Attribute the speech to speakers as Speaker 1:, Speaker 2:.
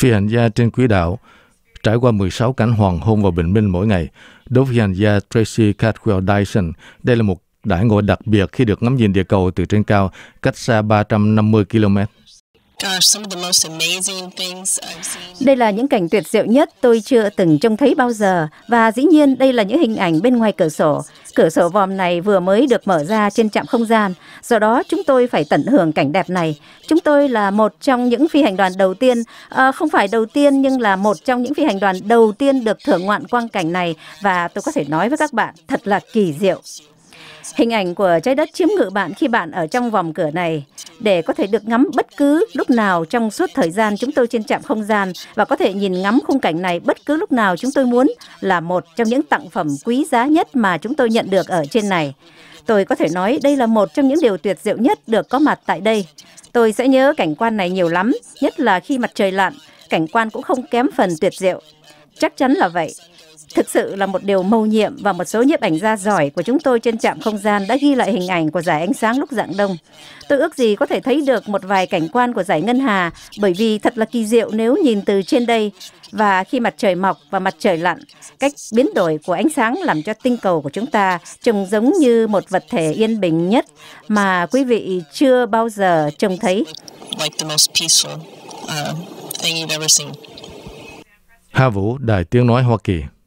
Speaker 1: phi hành gia trên quỹ đạo trải qua 16 cảnh hoàng hôn và bình minh mỗi ngày. Đối với hành gia Tracy Cadwell Dyson, đây là một đại ngộ đặc biệt khi được ngắm nhìn địa cầu từ trên cao cách xa 350 km.
Speaker 2: Đây là những cảnh tuyệt diệu nhất tôi chưa từng trông thấy bao giờ và dĩ nhiên đây là những hình ảnh bên ngoài cửa sổ. Cửa sổ vòm này vừa mới được mở ra trên trạm không gian, do đó chúng tôi phải tận hưởng cảnh đẹp này. Chúng tôi là một trong những phi hành đoàn đầu tiên, à, không phải đầu tiên nhưng là một trong những phi hành đoàn đầu tiên được thưởng ngoạn quang cảnh này và tôi có thể nói với các bạn thật là kỳ diệu. Hình ảnh của trái đất chiếm ngự bạn khi bạn ở trong vòng cửa này để có thể được ngắm bất cứ lúc nào trong suốt thời gian chúng tôi trên trạm không gian và có thể nhìn ngắm khung cảnh này bất cứ lúc nào chúng tôi muốn là một trong những tặng phẩm quý giá nhất mà chúng tôi nhận được ở trên này. Tôi có thể nói đây là một trong những điều tuyệt diệu nhất được có mặt tại đây. Tôi sẽ nhớ cảnh quan này nhiều lắm, nhất là khi mặt trời lặn, cảnh quan cũng không kém phần tuyệt diệu. Chắc chắn là vậy. Thực sự là một điều mâu nhiệm và một số nhiếp ảnh gia giỏi của chúng tôi trên trạm không gian đã ghi lại hình ảnh của giải ánh sáng lúc dạng đông. Tôi ước gì có thể thấy được một vài cảnh quan của giải Ngân Hà bởi vì thật là kỳ diệu nếu nhìn từ trên đây và khi mặt trời mọc và mặt trời lặn, cách biến đổi của ánh sáng làm cho tinh cầu của chúng ta trông giống như một vật thể yên bình nhất mà quý vị chưa bao giờ trông thấy. Like uh,
Speaker 1: Hà Vũ, Đài Tiếng Nói Hoa Kỳ